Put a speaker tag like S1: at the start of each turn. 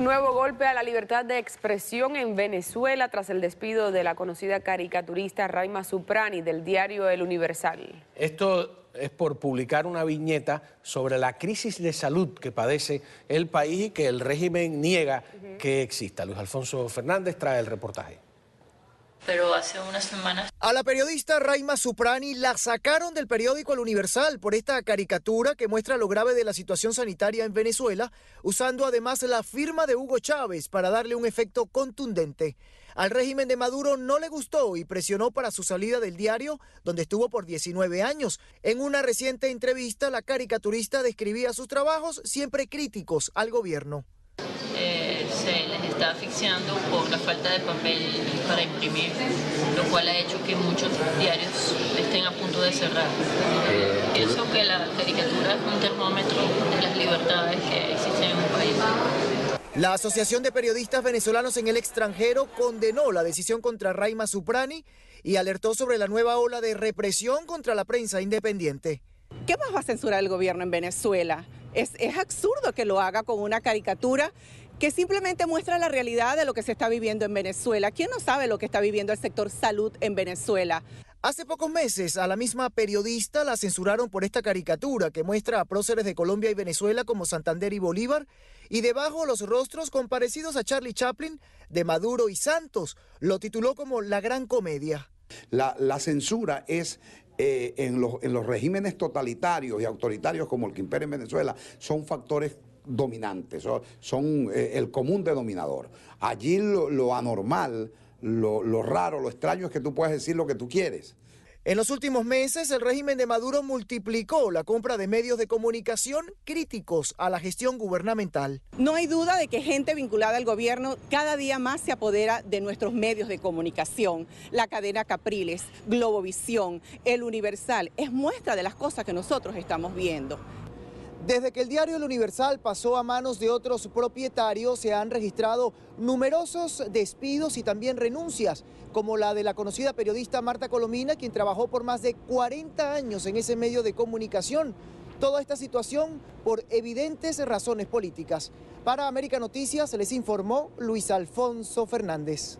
S1: Nuevo golpe a la libertad de expresión en Venezuela tras el despido de la conocida caricaturista Raima Suprani del diario El Universal. Esto es por publicar una viñeta sobre la crisis de salud que padece el país y que el régimen
S2: niega que exista. Luis Alfonso Fernández trae el reportaje pero hace unas semanas. A la periodista Raima Suprani la sacaron del periódico El Universal por esta caricatura que muestra lo grave de la situación sanitaria en Venezuela, usando además la firma de Hugo Chávez para darle un efecto contundente. Al régimen de Maduro no le gustó y presionó para su salida del diario, donde estuvo por 19 años. En una reciente entrevista, la caricaturista describía sus trabajos siempre críticos al gobierno se les está asfixiando por la falta de papel para imprimir, lo cual ha hecho que muchos diarios estén a punto de cerrar. Eh, Pienso que la caricatura es un termómetro de las libertades que existen en un país. La Asociación de Periodistas Venezolanos en el extranjero condenó la decisión contra Raima Suprani y alertó sobre la nueva ola de represión contra la prensa independiente. ¿Qué más va a censurar
S1: el gobierno en Venezuela? Es, es, absurdo que lo haga con una caricatura que simplemente muestra la realidad de lo que se está viviendo en Venezuela. ¿Quién no sabe lo que está viviendo el sector
S2: salud en Venezuela? Hace pocos meses a la misma periodista la censuraron por esta caricatura que muestra a próceres de Colombia y Venezuela como Santander y Bolívar y debajo los rostros comparecidos a Charlie Chaplin de Maduro y Santos. Lo tituló como La Gran Comedia. La, censura es eh, en, los, en los regímenes totalitarios y autoritarios como el que impera en Venezuela, son factores dominantes, son, eh, el común denominador. Allí lo, anormal, lo, lo, raro, lo extraño es que tú puedas decir lo que tú quieres. En los últimos meses, el régimen de Maduro multiplicó la compra de medios de comunicación críticos a la gestión gubernamental.
S1: No hay duda de que gente vinculada al gobierno cada día más se apodera de nuestros medios de comunicación. La cadena Capriles, Globovisión, El Universal, es muestra de las cosas que nosotros
S2: estamos viendo. Desde que el diario El Universal pasó a manos de otros propietarios, se han registrado numerosos despidos y también renuncias, como la de la conocida periodista Marta Colomina, quien trabajó por más de 40 años en ese medio de comunicación. Toda esta situación por evidentes razones políticas. Para América Noticias les informó Luis Alfonso Fernández.